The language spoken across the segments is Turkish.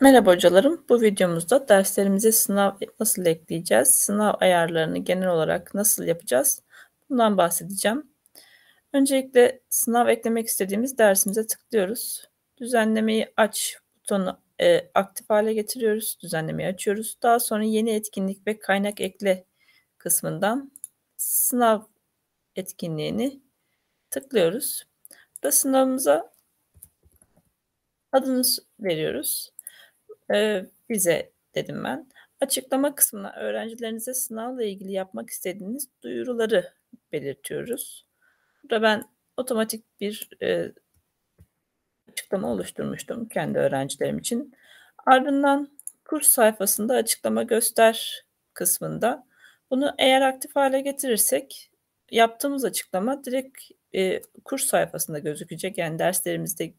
Merhaba hocalarım. Bu videomuzda derslerimize sınav nasıl ekleyeceğiz, sınav ayarlarını genel olarak nasıl yapacağız bundan bahsedeceğim. Öncelikle sınav eklemek istediğimiz dersimize tıklıyoruz. Düzenlemeyi aç butonu e, aktif hale getiriyoruz. Düzenlemeyi açıyoruz. Daha sonra yeni etkinlik ve kaynak ekle kısmından sınav etkinliğini tıklıyoruz. Burada sınavımıza adını veriyoruz bize ee, dedim ben. Açıklama kısmına öğrencilerinize sınavla ilgili yapmak istediğiniz duyuruları belirtiyoruz. Burada ben otomatik bir e, açıklama oluşturmuştum kendi öğrencilerim için. Ardından kurs sayfasında açıklama göster kısmında bunu eğer aktif hale getirirsek yaptığımız açıklama direkt e, kurs sayfasında gözükecek. Yani derslerimizde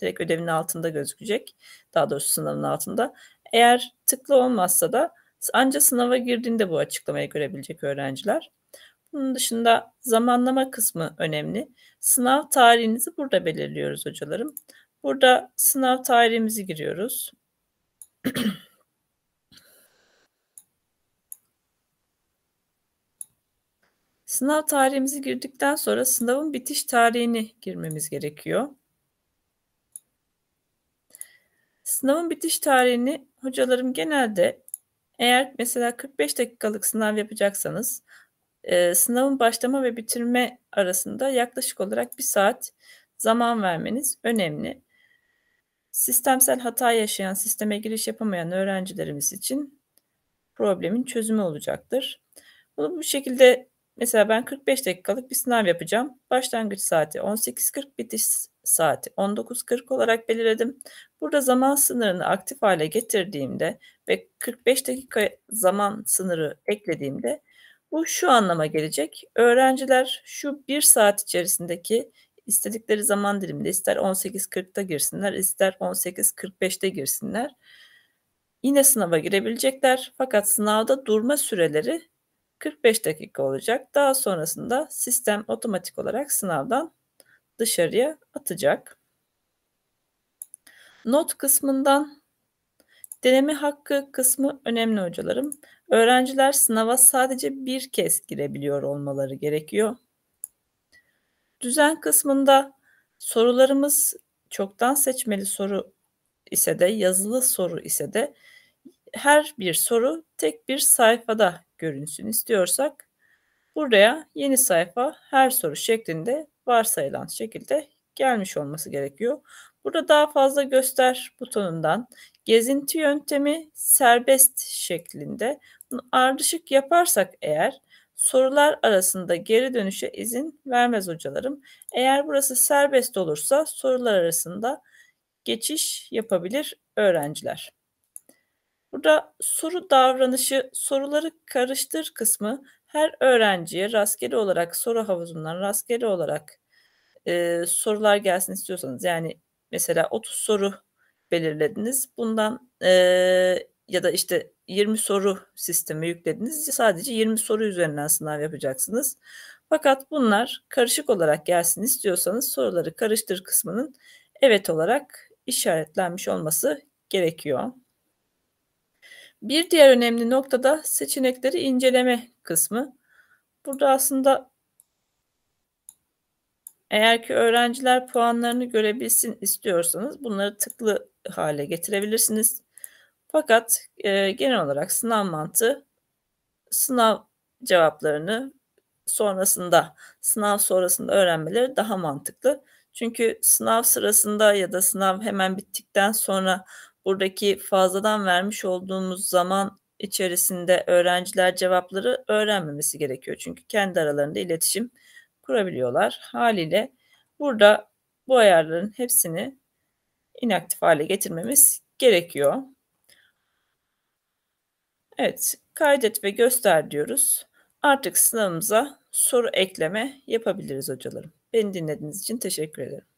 direkt ödevinin altında gözükecek. Daha doğrusu sınavın altında. Eğer tıklı olmazsa da ancak sınava girdiğinde bu açıklamayı görebilecek öğrenciler. Bunun dışında zamanlama kısmı önemli. Sınav tarihinizi burada belirliyoruz hocalarım. Burada sınav tarihimizi giriyoruz. Sınav tarihimizi girdikten sonra sınavın bitiş tarihini girmemiz gerekiyor. Sınavın bitiş tarihini hocalarım genelde eğer mesela 45 dakikalık sınav yapacaksanız e, sınavın başlama ve bitirme arasında yaklaşık olarak bir saat zaman vermeniz önemli. Sistemsel hata yaşayan, sisteme giriş yapamayan öğrencilerimiz için problemin çözümü olacaktır. Bunu bu şekilde mesela ben 45 dakikalık bir sınav yapacağım. Başlangıç saati 18.40, bitiş saati 19.40 olarak belirledim. Burada zaman sınırını aktif hale getirdiğimde ve 45 dakika zaman sınırı eklediğimde bu şu anlama gelecek. Öğrenciler şu bir saat içerisindeki istedikleri zaman diliminde ister 18.40'da girsinler ister 18.45'te girsinler. Yine sınava girebilecekler fakat sınavda durma süreleri 45 dakika olacak. Daha sonrasında sistem otomatik olarak sınavdan dışarıya atacak. Not kısmından deneme hakkı kısmı önemli hocalarım. Öğrenciler sınava sadece bir kez girebiliyor olmaları gerekiyor. Düzen kısmında sorularımız çoktan seçmeli soru ise de yazılı soru ise de her bir soru tek bir sayfada görünsün istiyorsak buraya yeni sayfa her soru şeklinde varsayılan şekilde gelmiş olması gerekiyor. Burada daha fazla göster butonundan gezinti yöntemi serbest şeklinde ardışık yaparsak eğer sorular arasında geri dönüşe izin vermez hocalarım. Eğer burası serbest olursa sorular arasında geçiş yapabilir öğrenciler. Burada soru davranışı soruları karıştır kısmı her öğrenciye rastgele olarak soru havuzundan rastgele olarak e, sorular gelsin istiyorsanız yani mesela 30 soru belirlediniz. Bundan e, ya da işte 20 soru sisteme yüklediniz. Sadece 20 soru üzerinden sınav yapacaksınız. Fakat bunlar karışık olarak gelsin istiyorsanız soruları karıştır kısmının evet olarak işaretlenmiş olması gerekiyor. Bir diğer önemli nokta da seçenekleri inceleme kısmı. Burada aslında eğer ki öğrenciler puanlarını görebilsin istiyorsanız bunları tıklı hale getirebilirsiniz. Fakat e, genel olarak sınav mantığı sınav cevaplarını sonrasında, sınav sonrasında öğrenmeleri daha mantıklı. Çünkü sınav sırasında ya da sınav hemen bittikten sonra buradaki fazladan vermiş olduğumuz zaman içerisinde öğrenciler cevapları öğrenmemesi gerekiyor. Çünkü kendi aralarında iletişim kurabiliyorlar. Haliyle burada bu ayarların hepsini inaktif hale getirmemiz gerekiyor. Evet, kaydet ve göster diyoruz. Artık sınavımıza soru ekleme yapabiliriz hocalarım. Beni dinlediğiniz için teşekkür ederim.